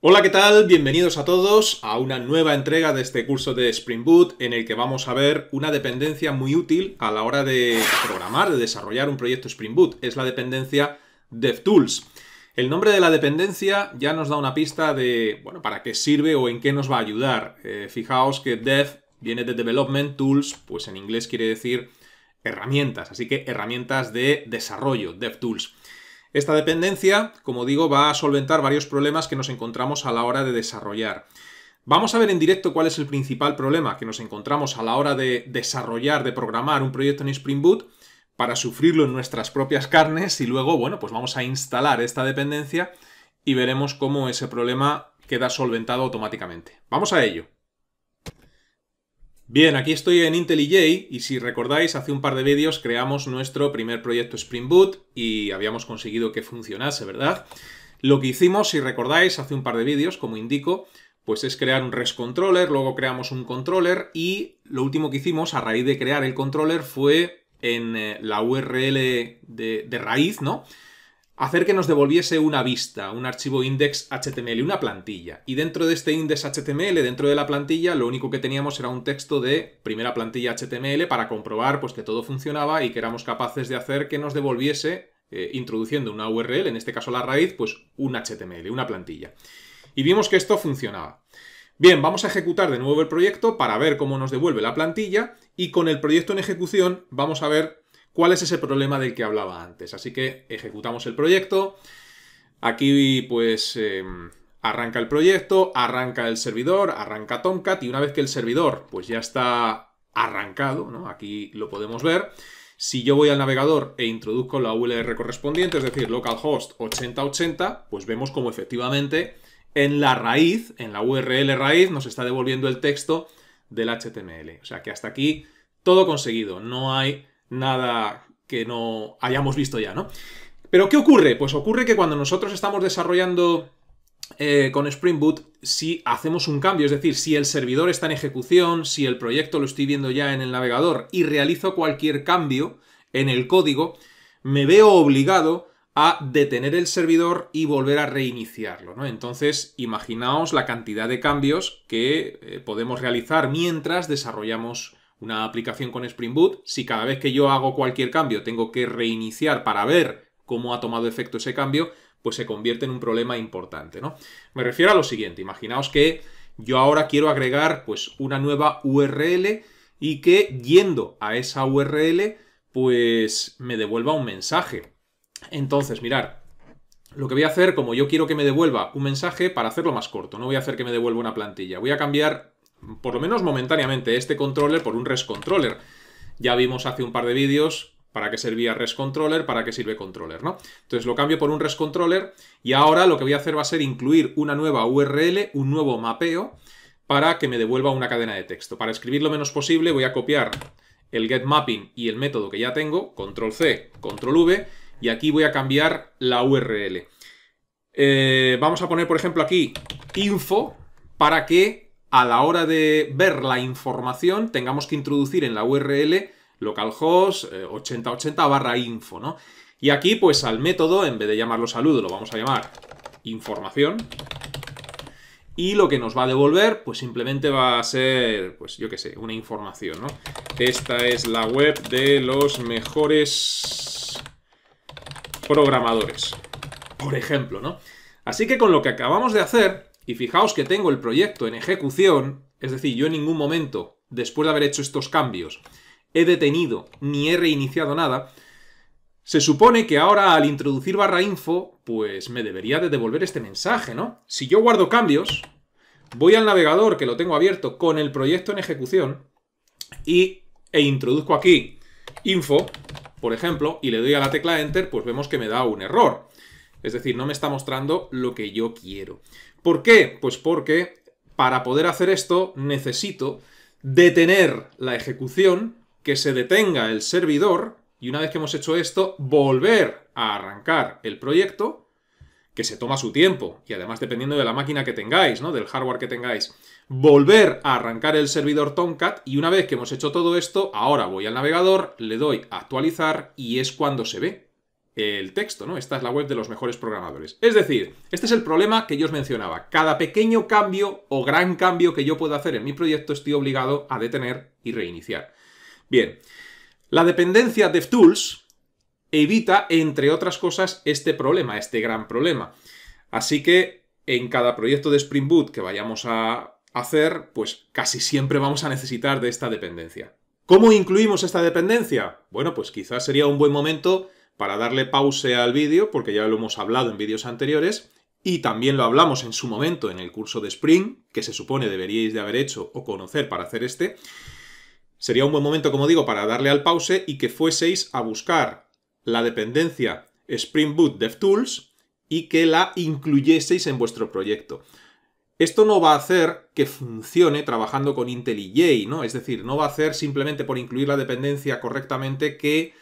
Hola, ¿qué tal? Bienvenidos a todos a una nueva entrega de este curso de Spring Boot en el que vamos a ver una dependencia muy útil a la hora de programar, de desarrollar un proyecto Spring Boot. Es la dependencia DevTools. El nombre de la dependencia ya nos da una pista de, bueno, para qué sirve o en qué nos va a ayudar. Eh, fijaos que Dev viene de Development Tools, pues en inglés quiere decir herramientas, así que herramientas de desarrollo, DevTools. Esta dependencia, como digo, va a solventar varios problemas que nos encontramos a la hora de desarrollar. Vamos a ver en directo cuál es el principal problema que nos encontramos a la hora de desarrollar, de programar un proyecto en Spring Boot para sufrirlo en nuestras propias carnes y luego, bueno, pues vamos a instalar esta dependencia y veremos cómo ese problema queda solventado automáticamente. Vamos a ello. Bien, aquí estoy en IntelliJ y si recordáis, hace un par de vídeos creamos nuestro primer proyecto Spring Boot y habíamos conseguido que funcionase, ¿verdad? Lo que hicimos, si recordáis, hace un par de vídeos, como indico, pues es crear un REST controller, luego creamos un controller y lo último que hicimos a raíz de crear el controller fue en eh, la URL de, de raíz, ¿no? hacer que nos devolviese una vista, un archivo index.html, una plantilla. Y dentro de este index.html, dentro de la plantilla, lo único que teníamos era un texto de primera plantilla HTML para comprobar pues, que todo funcionaba y que éramos capaces de hacer que nos devolviese, eh, introduciendo una URL, en este caso la raíz, pues un HTML, una plantilla. Y vimos que esto funcionaba. Bien, vamos a ejecutar de nuevo el proyecto para ver cómo nos devuelve la plantilla y con el proyecto en ejecución vamos a ver cuál es ese problema del que hablaba antes. Así que ejecutamos el proyecto. Aquí pues em, arranca el proyecto, arranca el servidor, arranca Tomcat y una vez que el servidor pues ya está arrancado, aquí lo podemos ver, si yo voy al navegador e introduzco la URL correspondiente, es decir, localhost 8080, pues vemos como efectivamente en la raíz, en la URL raíz, nos está devolviendo el texto del HTML. O sea que hasta aquí todo conseguido, no hay nada que no hayamos visto ya, ¿no? Pero ¿qué ocurre? Pues ocurre que cuando nosotros estamos desarrollando eh, con Spring Boot, si hacemos un cambio, es decir, si el servidor está en ejecución, si el proyecto lo estoy viendo ya en el navegador y realizo cualquier cambio en el código, me veo obligado a detener el servidor y volver a reiniciarlo. ¿no? Entonces, imaginaos la cantidad de cambios que eh, podemos realizar mientras desarrollamos una aplicación con Spring Boot, si cada vez que yo hago cualquier cambio tengo que reiniciar para ver cómo ha tomado efecto ese cambio, pues se convierte en un problema importante, ¿no? Me refiero a lo siguiente, imaginaos que yo ahora quiero agregar pues una nueva URL y que yendo a esa URL pues me devuelva un mensaje. Entonces, mirar, lo que voy a hacer, como yo quiero que me devuelva un mensaje, para hacerlo más corto, no voy a hacer que me devuelva una plantilla, voy a cambiar por lo menos momentáneamente, este controller por un ResController. controller. Ya vimos hace un par de vídeos para qué servía REST controller, para qué sirve controller, ¿no? Entonces lo cambio por un REST controller y ahora lo que voy a hacer va a ser incluir una nueva URL, un nuevo mapeo, para que me devuelva una cadena de texto. Para escribir lo menos posible voy a copiar el getMapping y el método que ya tengo, control C, control V, y aquí voy a cambiar la URL. Eh, vamos a poner, por ejemplo, aquí info para que a la hora de ver la información tengamos que introducir en la URL localhost 8080 eh, barra info, ¿no? Y aquí, pues al método, en vez de llamarlo saludo, lo vamos a llamar información. Y lo que nos va a devolver, pues simplemente va a ser, pues yo qué sé, una información, ¿no? Esta es la web de los mejores programadores, por ejemplo, ¿no? Así que con lo que acabamos de hacer, y fijaos que tengo el proyecto en ejecución, es decir, yo en ningún momento, después de haber hecho estos cambios, he detenido ni he reiniciado nada, se supone que ahora al introducir barra info, pues me debería de devolver este mensaje, ¿no? Si yo guardo cambios, voy al navegador que lo tengo abierto con el proyecto en ejecución y, e introduzco aquí info, por ejemplo, y le doy a la tecla enter, pues vemos que me da un error. Es decir, no me está mostrando lo que yo quiero. ¿Por qué? Pues porque para poder hacer esto necesito detener la ejecución, que se detenga el servidor y una vez que hemos hecho esto, volver a arrancar el proyecto que se toma su tiempo, y además dependiendo de la máquina que tengáis, ¿no? del hardware que tengáis, volver a arrancar el servidor Tomcat, y una vez que hemos hecho todo esto, ahora voy al navegador, le doy a actualizar, y es cuando se ve el texto, ¿no? Esta es la web de los mejores programadores. Es decir, este es el problema que yo os mencionaba. Cada pequeño cambio o gran cambio que yo pueda hacer en mi proyecto estoy obligado a detener y reiniciar. Bien, la dependencia DevTools evita, entre otras cosas, este problema, este gran problema. Así que en cada proyecto de Spring Boot que vayamos a hacer, pues casi siempre vamos a necesitar de esta dependencia. ¿Cómo incluimos esta dependencia? Bueno, pues quizás sería un buen momento para darle pause al vídeo, porque ya lo hemos hablado en vídeos anteriores, y también lo hablamos en su momento en el curso de Spring, que se supone deberíais de haber hecho o conocer para hacer este, sería un buen momento, como digo, para darle al pause y que fueseis a buscar la dependencia Spring Boot DevTools y que la incluyeseis en vuestro proyecto. Esto no va a hacer que funcione trabajando con IntelliJ, ¿no? Es decir, no va a hacer simplemente por incluir la dependencia correctamente que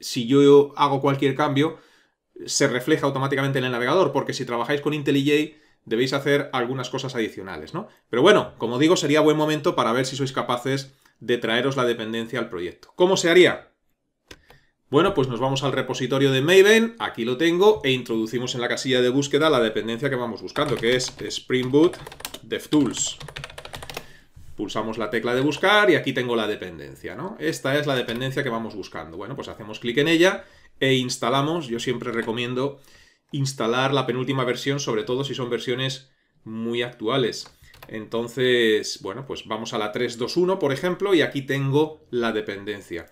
si yo hago cualquier cambio, se refleja automáticamente en el navegador, porque si trabajáis con IntelliJ debéis hacer algunas cosas adicionales, ¿no? Pero bueno, como digo, sería buen momento para ver si sois capaces de traeros la dependencia al proyecto. ¿Cómo se haría? Bueno, pues nos vamos al repositorio de Maven, aquí lo tengo, e introducimos en la casilla de búsqueda la dependencia que vamos buscando, que es Spring Boot DevTools. Pulsamos la tecla de buscar y aquí tengo la dependencia, ¿no? Esta es la dependencia que vamos buscando. Bueno, pues hacemos clic en ella e instalamos. Yo siempre recomiendo instalar la penúltima versión, sobre todo si son versiones muy actuales. Entonces, bueno, pues vamos a la 3.2.1, por ejemplo, y aquí tengo la dependencia.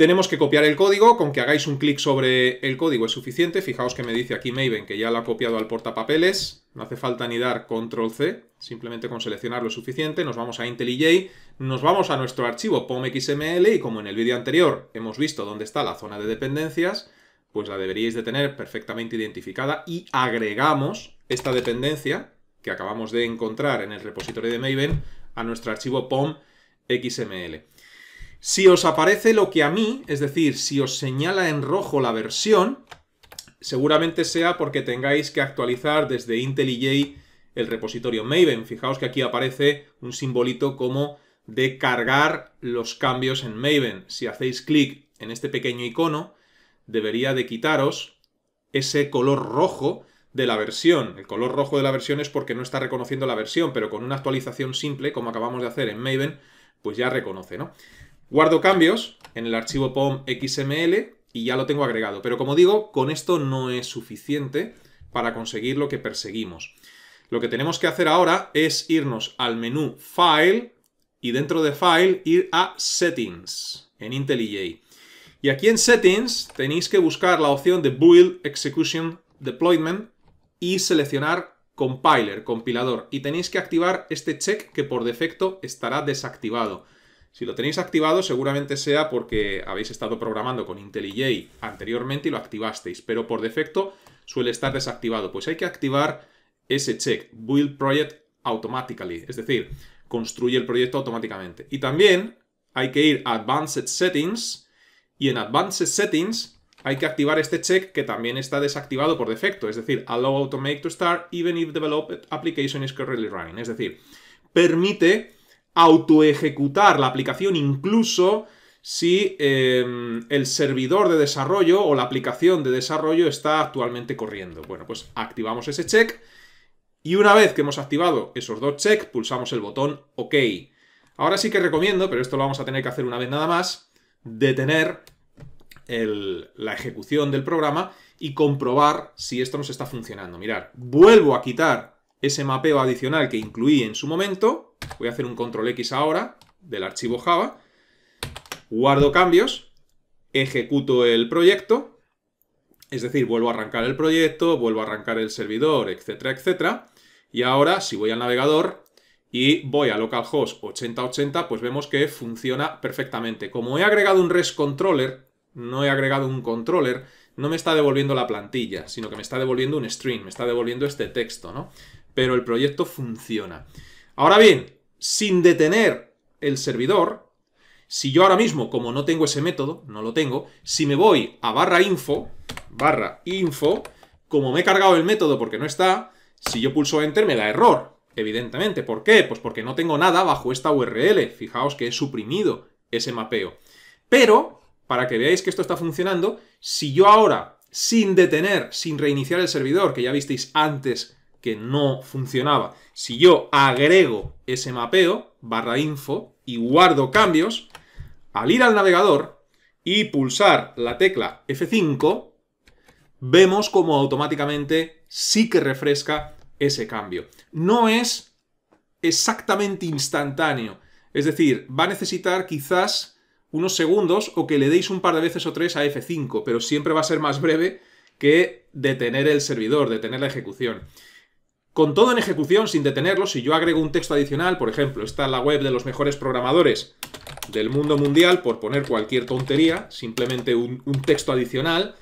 Tenemos que copiar el código, con que hagáis un clic sobre el código es suficiente. Fijaos que me dice aquí Maven que ya lo ha copiado al portapapeles. No hace falta ni dar control C, simplemente con seleccionarlo es suficiente. Nos vamos a IntelliJ, e nos vamos a nuestro archivo POM.xml y como en el vídeo anterior hemos visto dónde está la zona de dependencias, pues la deberíais de tener perfectamente identificada y agregamos esta dependencia que acabamos de encontrar en el repositorio de Maven a nuestro archivo POM.xml. Si os aparece lo que a mí, es decir, si os señala en rojo la versión, seguramente sea porque tengáis que actualizar desde IntelliJ el repositorio Maven. Fijaos que aquí aparece un simbolito como de cargar los cambios en Maven. Si hacéis clic en este pequeño icono, debería de quitaros ese color rojo de la versión. El color rojo de la versión es porque no está reconociendo la versión, pero con una actualización simple, como acabamos de hacer en Maven, pues ya reconoce, ¿no? Guardo cambios en el archivo POM XML y ya lo tengo agregado. Pero como digo, con esto no es suficiente para conseguir lo que perseguimos. Lo que tenemos que hacer ahora es irnos al menú File y dentro de File ir a Settings en IntelliJ. E y aquí en Settings tenéis que buscar la opción de Build Execution Deployment y seleccionar Compiler, compilador. Y tenéis que activar este check que por defecto estará desactivado. Si lo tenéis activado, seguramente sea porque habéis estado programando con IntelliJ anteriormente y lo activasteis, pero por defecto suele estar desactivado. Pues hay que activar ese check, Build Project Automatically, es decir, construye el proyecto automáticamente. Y también hay que ir a Advanced Settings y en Advanced Settings hay que activar este check que también está desactivado por defecto, es decir, Allow Automate to Start even if Developed Application is currently running, es decir, permite autoejecutar la aplicación incluso si eh, el servidor de desarrollo o la aplicación de desarrollo está actualmente corriendo. Bueno, pues activamos ese check y una vez que hemos activado esos dos checks, pulsamos el botón OK. Ahora sí que recomiendo, pero esto lo vamos a tener que hacer una vez nada más, detener la ejecución del programa y comprobar si esto nos está funcionando. Mirar, vuelvo a quitar ese mapeo adicional que incluí en su momento, voy a hacer un control X ahora del archivo Java, guardo cambios, ejecuto el proyecto, es decir, vuelvo a arrancar el proyecto, vuelvo a arrancar el servidor, etcétera, etcétera. Y ahora, si voy al navegador y voy a localhost 8080, pues vemos que funciona perfectamente. Como he agregado un res controller, no he agregado un controller, no me está devolviendo la plantilla, sino que me está devolviendo un string, me está devolviendo este texto, ¿no? pero el proyecto funciona. Ahora bien, sin detener el servidor, si yo ahora mismo, como no tengo ese método, no lo tengo, si me voy a barra info, barra info, como me he cargado el método porque no está, si yo pulso enter me da error, evidentemente. ¿Por qué? Pues porque no tengo nada bajo esta URL. Fijaos que he suprimido ese mapeo. Pero, para que veáis que esto está funcionando, si yo ahora, sin detener, sin reiniciar el servidor, que ya visteis antes que no funcionaba. Si yo agrego ese mapeo, barra info, y guardo cambios, al ir al navegador y pulsar la tecla F5, vemos como automáticamente sí que refresca ese cambio. No es exactamente instantáneo, es decir, va a necesitar quizás unos segundos o que le deis un par de veces o tres a F5, pero siempre va a ser más breve que detener el servidor, detener la ejecución. Con todo en ejecución, sin detenerlo, si yo agrego un texto adicional, por ejemplo, está en la web de los mejores programadores del mundo mundial, por poner cualquier tontería, simplemente un, un texto adicional,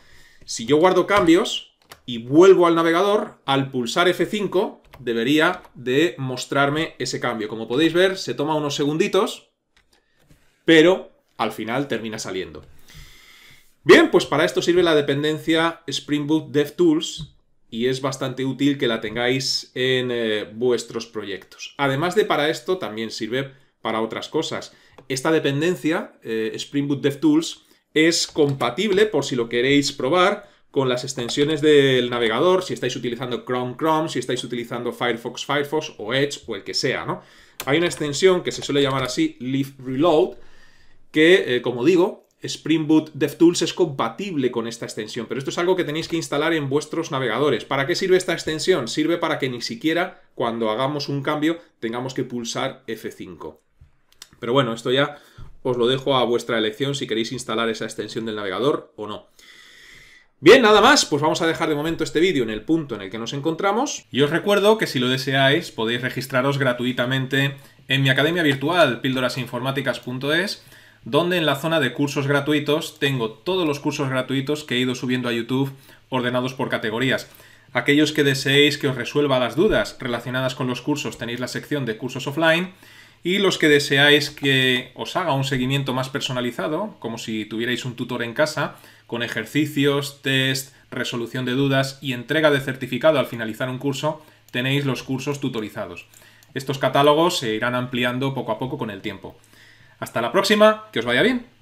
si yo guardo cambios y vuelvo al navegador, al pulsar F5 debería de mostrarme ese cambio. Como podéis ver, se toma unos segunditos, pero al final termina saliendo. Bien, pues para esto sirve la dependencia Spring Boot DevTools, y es bastante útil que la tengáis en eh, vuestros proyectos. Además de para esto, también sirve para otras cosas. Esta dependencia, eh, Spring Boot DevTools, es compatible, por si lo queréis probar, con las extensiones del navegador, si estáis utilizando Chrome Chrome, si estáis utilizando Firefox Firefox o Edge o el que sea, ¿no? Hay una extensión que se suele llamar así, Live Reload, que, eh, como digo, Spring Boot DevTools es compatible con esta extensión, pero esto es algo que tenéis que instalar en vuestros navegadores. ¿Para qué sirve esta extensión? Sirve para que ni siquiera cuando hagamos un cambio tengamos que pulsar F5. Pero bueno, esto ya os lo dejo a vuestra elección si queréis instalar esa extensión del navegador o no. Bien, nada más, pues vamos a dejar de momento este vídeo en el punto en el que nos encontramos. Y os recuerdo que si lo deseáis podéis registraros gratuitamente en mi academia virtual, píldorasinformáticas.es, donde en la zona de cursos gratuitos tengo todos los cursos gratuitos que he ido subiendo a YouTube ordenados por categorías. Aquellos que deseéis que os resuelva las dudas relacionadas con los cursos tenéis la sección de cursos offline y los que deseáis que os haga un seguimiento más personalizado, como si tuvierais un tutor en casa, con ejercicios, test, resolución de dudas y entrega de certificado al finalizar un curso, tenéis los cursos tutorizados. Estos catálogos se irán ampliando poco a poco con el tiempo. Hasta la próxima, que os vaya bien.